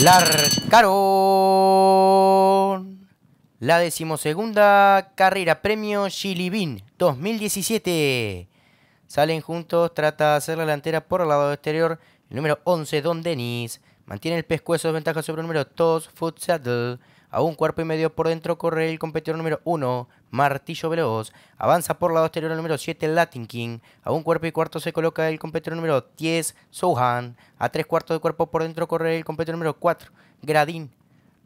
Larcaron. La decimosegunda carrera premio shilibin 2017. Salen juntos, trata de hacer la delantera por el lado exterior. El número 11, Don Denis. Mantiene el pescuezo, de ventaja sobre el número 2, Foot Saddle. A un cuerpo y medio por dentro corre el competidor número 1, Martillo Veloz. Avanza por lado exterior el número 7, Latin King. A un cuerpo y cuarto se coloca el competidor número 10, Sohan. A tres cuartos de cuerpo por dentro corre el competidor número 4, Gradin.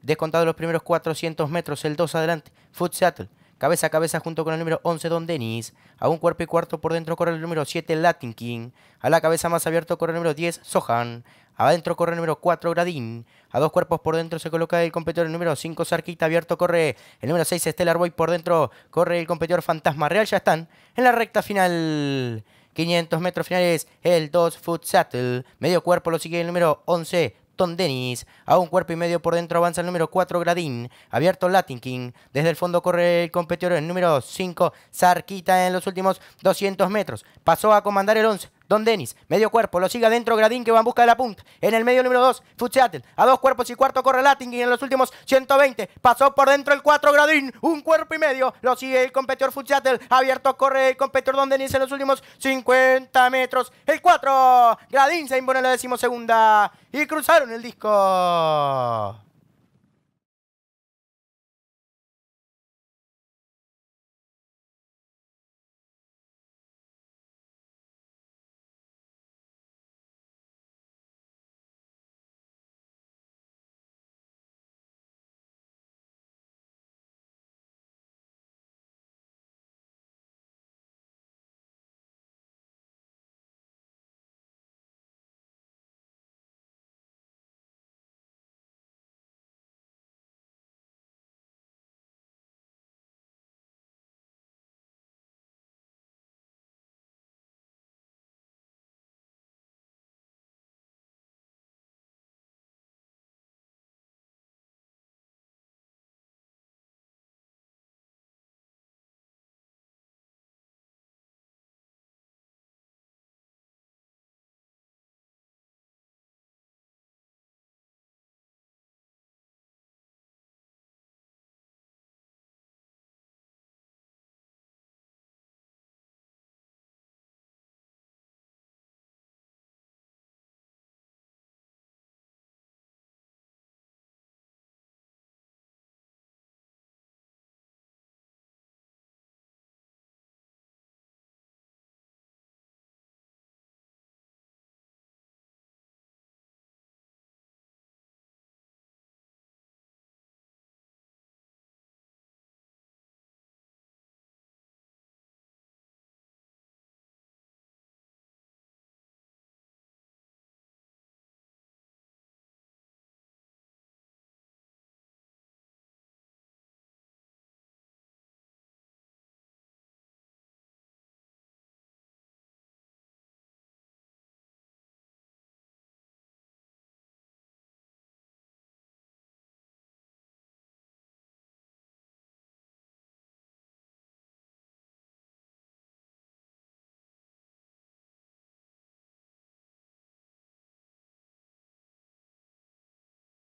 Descontado los primeros 400 metros, el 2 adelante, Foot Seattle. Cabeza a cabeza junto con el número 11, Don Denis. A un cuerpo y cuarto por dentro corre el número 7, Latin King. A la cabeza más abierto corre el número 10, Sohan. Adentro corre el número 4, Gradín. A dos cuerpos por dentro se coloca el competidor. número 5, Sarquita. Abierto corre el número 6, Stellar Boy. Por dentro corre el competidor Fantasma Real. Ya están en la recta final. 500 metros finales, el 2 Foot Sattle. Medio cuerpo lo sigue el número 11, Tom Dennis. A un cuerpo y medio por dentro avanza el número 4, Gradín. Abierto Latin King. Desde el fondo corre el competidor, el número 5, Sarquita en los últimos 200 metros. Pasó a comandar el 11. Don Denis, medio cuerpo, lo sigue adentro Gradín que va en busca de la punta. En el medio número 2, Futseatel. A dos cuerpos y cuarto corre Y en los últimos 120. Pasó por dentro el 4 Gradín, un cuerpo y medio. Lo sigue el competidor Futseatel. Abierto corre el competidor Don Denis en los últimos 50 metros. El 4, Gradín se impone en la decimosegunda. Y cruzaron el disco.